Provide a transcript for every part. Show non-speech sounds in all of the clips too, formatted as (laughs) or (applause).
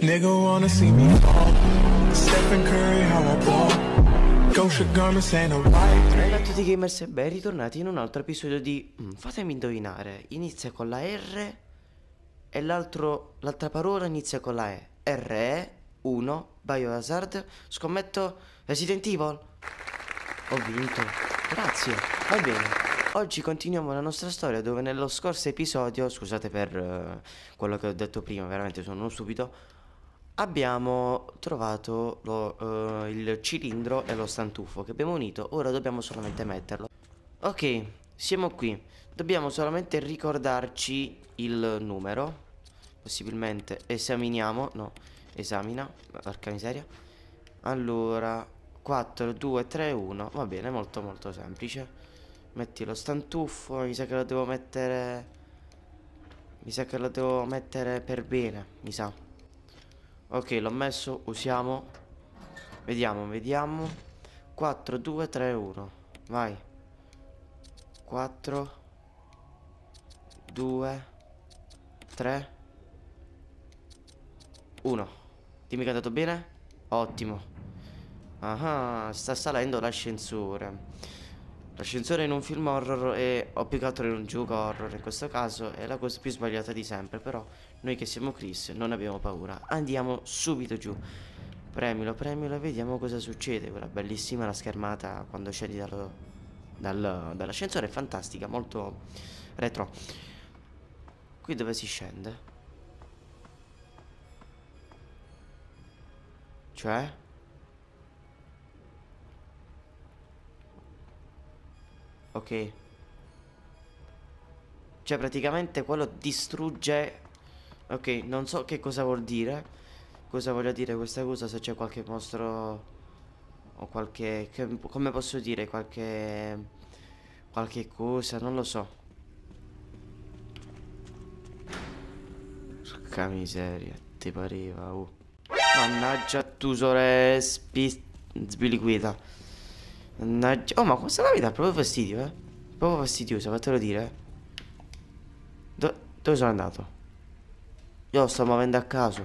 Nigga wanna see me fall. Stephen Curry, how I ball. Gosha garments ain't no Ciao a tutti gamers e ben ritornati in un altro episodio di mm, Fatemi indovinare. Inizia con la R e l'altra parola inizia con la E. RE 1 Biohazard. Scommetto Resident Evil. Ho vinto. Grazie. Va bene. Oggi continuiamo la nostra storia dove nello scorso episodio, scusate per eh, quello che ho detto prima, veramente sono uno stupido, abbiamo trovato lo, uh, il cilindro e lo stantufo che abbiamo unito, ora dobbiamo solamente metterlo. Ok, siamo qui, dobbiamo solamente ricordarci il numero, possibilmente esaminiamo, no, esamina, porca miseria. Allora, 4, 2, 3, 1, va bene, molto molto semplice. Metti lo stantuffo, mi sa che lo devo mettere... Mi sa che lo devo mettere per bene, mi sa. Ok l'ho messo Usiamo Vediamo vediamo 4 2 3 1 Vai 4 2 3 1 Dimmi che è andato bene Ottimo Ah, sta salendo l'ascensore L'ascensore in un film horror e o più in un gioco horror in questo caso è la cosa più sbagliata di sempre, però noi che siamo Chris non abbiamo paura. Andiamo subito giù. Premilo, premilo e vediamo cosa succede. Quella bellissima la schermata quando scendi dal, dal, dall'ascensore è fantastica, molto retro. Qui dove si scende? Cioè? Ok. Cioè praticamente quello distrugge... Ok, non so che cosa vuol dire. Cosa voglia dire questa cosa, se c'è qualche mostro... O qualche... Che, come posso dire? Qualche... Qualche cosa, non lo so. Porca miseria, ti pareva, uh. Mannaggia tu sore sbiliquita. Mannaggia. Oh, ma questa nave dà proprio fastidio, eh. Proprio fastidiosa, fatelo dire. Do dove sono andato? Io lo sto muovendo a caso.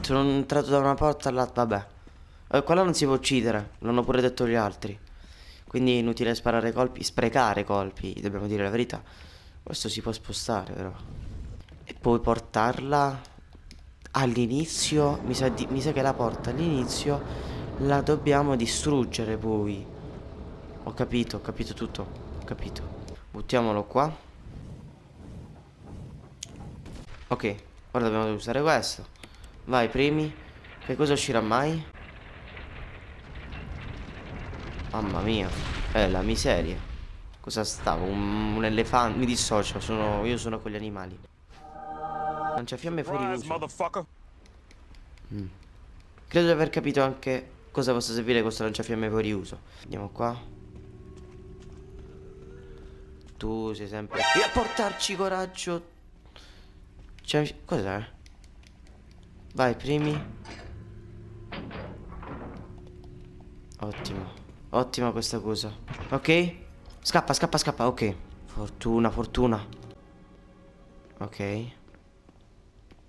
Sono entrato da una porta all'altra. Vabbè. Eh, qua non si può uccidere. L'hanno pure detto gli altri. Quindi è inutile sparare colpi. Sprecare colpi, dobbiamo dire la verità. Questo si può spostare, però. E poi portarla all'inizio. Mi, mi sa che la porta all'inizio la dobbiamo distruggere poi. Ho capito, ho capito tutto. Ho capito. Buttiamolo qua. Ok, ora dobbiamo usare questo. Vai, premi. Che cosa uscirà mai? Mamma mia. Eh, la miseria. Cosa stavo? Un, un elefante. Mi dissocio, sono, io sono con gli animali. Lanciafiamme fiamme fuori. Mm. Credo di aver capito anche cosa possa servire questo lanciafiamme fuori uso. Andiamo qua. Tu sei sempre... E a portarci coraggio! C'è... Cos'è? Vai, primi. Ottimo. Ottima questa cosa. Ok? Scappa, scappa, scappa. Ok. Fortuna, fortuna. Ok.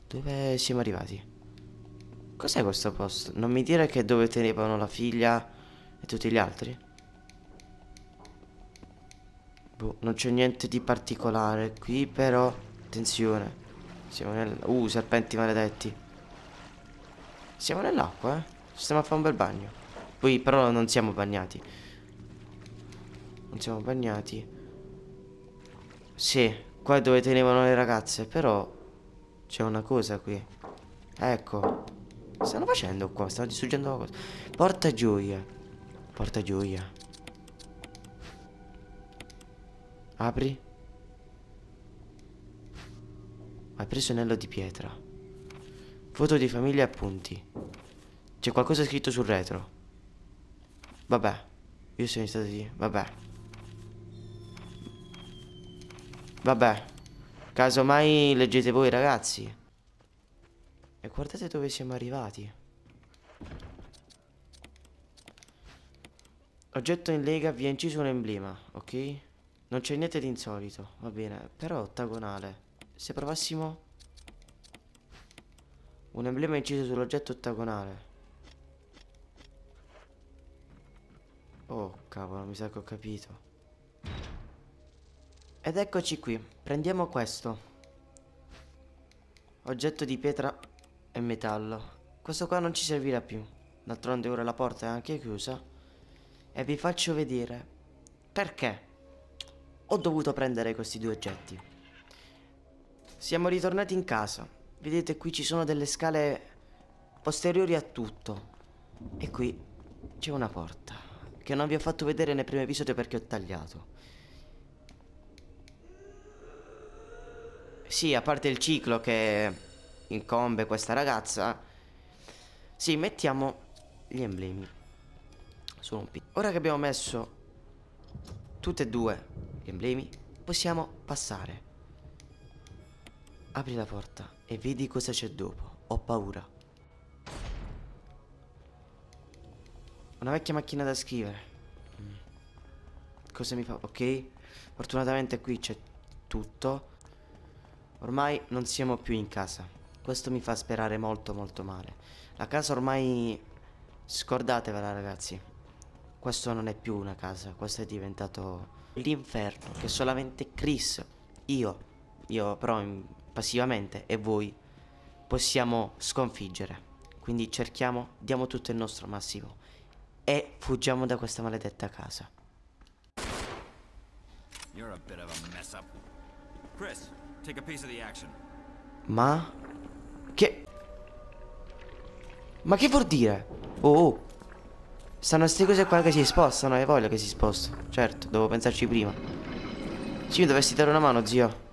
Dove siamo arrivati? Cos'è questo posto? Non mi dire che è dove tenevano la figlia e tutti gli altri? Boh, non c'è niente di particolare qui però Attenzione Siamo nel... Uh, serpenti maledetti Siamo nell'acqua, eh Ci Stiamo a fare un bel bagno Qui, però non siamo bagnati Non siamo bagnati Sì, qua è dove tenevano le ragazze Però c'è una cosa qui Ecco stanno facendo qua? Stanno distruggendo la cosa. Porta gioia. Porta gioia. Apri. Hai preso un anello di pietra. Foto di famiglia e appunti. C'è qualcosa scritto sul retro. Vabbè. Io sono in stato di... Vabbè. Vabbè. Casomai leggete voi ragazzi. E guardate dove siamo arrivati. Oggetto in lega vi è inciso un emblema, ok? Non c'è niente di insolito, va bene, però ottagonale. Se provassimo... Un emblema inciso sull'oggetto ottagonale. Oh, cavolo, mi sa che ho capito. Ed eccoci qui, prendiamo questo. Oggetto di pietra è metallo. Questo qua non ci servirà più. D'altronde ora la porta è anche chiusa. E vi faccio vedere perché ho dovuto prendere questi due oggetti. Siamo ritornati in casa. Vedete qui ci sono delle scale posteriori a tutto. E qui c'è una porta. Che non vi ho fatto vedere nel primo episodio perché ho tagliato. Sì, a parte il ciclo che incombe questa ragazza Sì, mettiamo gli emblemi Su un piccolo Ora che abbiamo messo tutte e due gli emblemi Possiamo passare Apri la porta e vedi cosa c'è dopo Ho paura Una vecchia macchina da scrivere mm. Cosa mi fa? Ok Fortunatamente qui c'è tutto Ormai non siamo più in casa questo mi fa sperare molto molto male. La casa ormai... scordatevela ragazzi. Questo non è più una casa, questo è diventato l'inferno che solamente Chris, io, io però passivamente e voi possiamo sconfiggere. Quindi cerchiamo, diamo tutto il nostro massimo e fuggiamo da questa maledetta casa. Ma che... Ma che vuol dire? Oh, oh. Stanno queste cose qua che si spostano, hai voglia che si spostano. Certo, devo pensarci prima. Ci mi dovresti dare una mano, zio.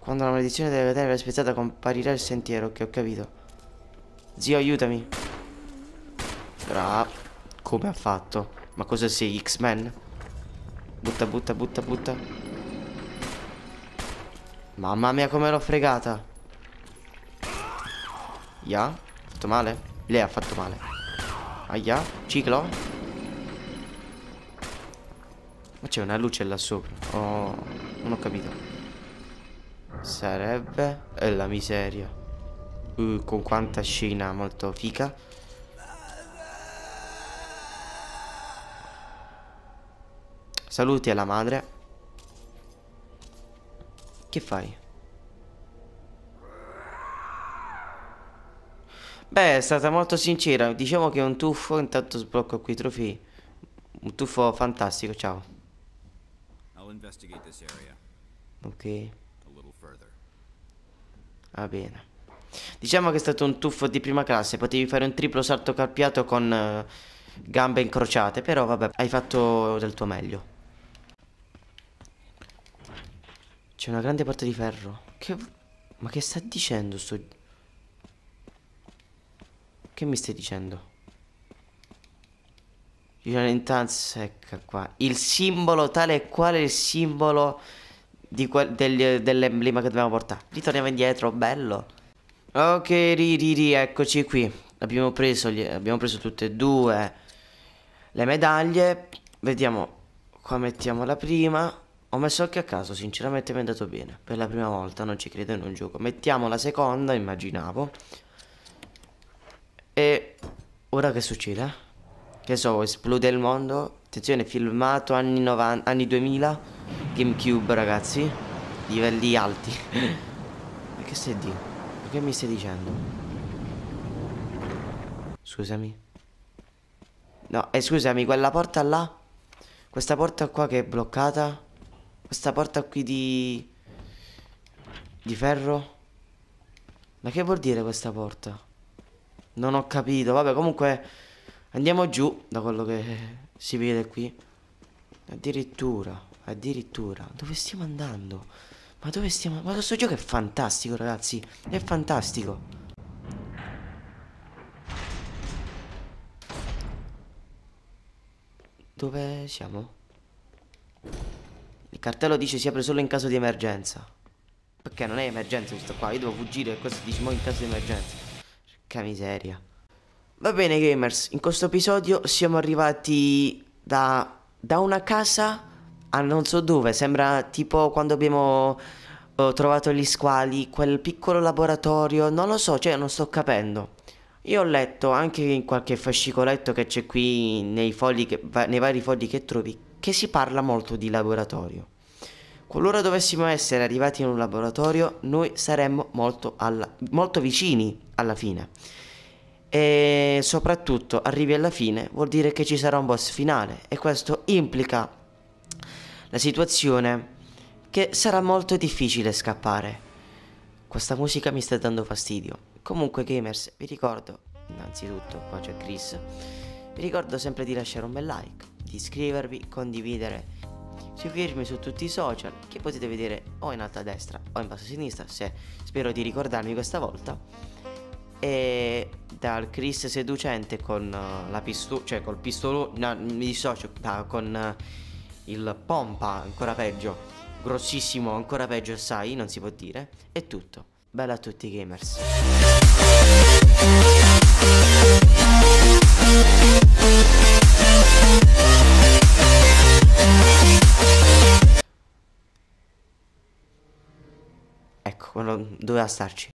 Quando la maledizione deve terra è spezzata comparirà il sentiero, che ho capito. Zio, aiutami. Bravo. Come ha fatto? Ma cosa sei, X-Men? Butta, butta, butta, butta. Mamma mia, come l'ho fregata. Aia. Ha fatto male? Lei ha fatto male. Aia. Ciclo. Ma c'è una luce là sopra. Oh, non ho capito. Sarebbe... Eh, la miseria. Uh, con quanta scena molto fica. Saluti alla madre. Che fai? Beh, è stata molto sincera. Diciamo che è un tuffo, intanto sblocco qui i trofei. Un tuffo fantastico, ciao. Ok. Va bene. Diciamo che è stato un tuffo di prima classe. Potevi fare un triplo salto carpiato con uh, gambe incrociate. Però vabbè, hai fatto del tuo meglio. C'è una grande porta di ferro. Che... Ma che sta dicendo sto... Che mi stai dicendo? ecco qua. Il simbolo tale e quale è il simbolo dell'emblema che dobbiamo portare. Ritorniamo indietro, bello. Ok, ri, ri, ri, eccoci qui. Abbiamo preso, gli, abbiamo preso tutte e due le medaglie. Vediamo qua mettiamo la prima. Ho messo anche a caso, sinceramente mi è andato bene. Per la prima volta, non ci credo in un gioco. Mettiamo la seconda, immaginavo. Ora che succede? Che so, esplode il mondo. Attenzione, filmato anni, 90, anni 2000. Gamecube, ragazzi. Livelli alti. (laughs) Ma che stai dicendo? Ma Che mi stai dicendo? Scusami. No, e eh, scusami, quella porta là. Questa porta qua che è bloccata. Questa porta qui di... Di ferro. Ma che vuol dire questa porta? Non ho capito, vabbè comunque andiamo giù da quello che si vede qui. Addirittura, addirittura, dove stiamo andando? Ma dove stiamo? Ma questo gioco è fantastico ragazzi, è fantastico. Dove siamo? Il cartello dice si apre solo in caso di emergenza. Perché non è emergenza questo qua, io devo fuggire e questo dice mo in caso di emergenza. Che miseria. Va bene gamers, in questo episodio siamo arrivati da, da una casa a non so dove, sembra tipo quando abbiamo ho eh, trovato gli squali, quel piccolo laboratorio, non lo so, cioè non sto capendo. Io ho letto anche in qualche fascicoletto che c'è qui nei, fogli che, nei vari fogli che trovi che si parla molto di laboratorio. Qualora dovessimo essere arrivati in un laboratorio, noi saremmo molto, alla, molto vicini alla fine. E soprattutto arrivi alla fine vuol dire che ci sarà un boss finale e questo implica la situazione che sarà molto difficile scappare. Questa musica mi sta dando fastidio. Comunque gamers, vi ricordo, innanzitutto qua c'è Chris, vi ricordo sempre di lasciare un bel like, di iscrivervi, condividere seguirmi su tutti i social che potete vedere o in alto a destra o in basso a sinistra, se spero di ricordarmi questa volta. E dal Chris seducente con eh, la pistola, cioè col pistolo, no, mi dissocio, no, con eh, il pompa, ancora peggio, grossissimo, ancora peggio sai, non si può dire, è tutto. Bella a tutti gamers. quando doveva starci.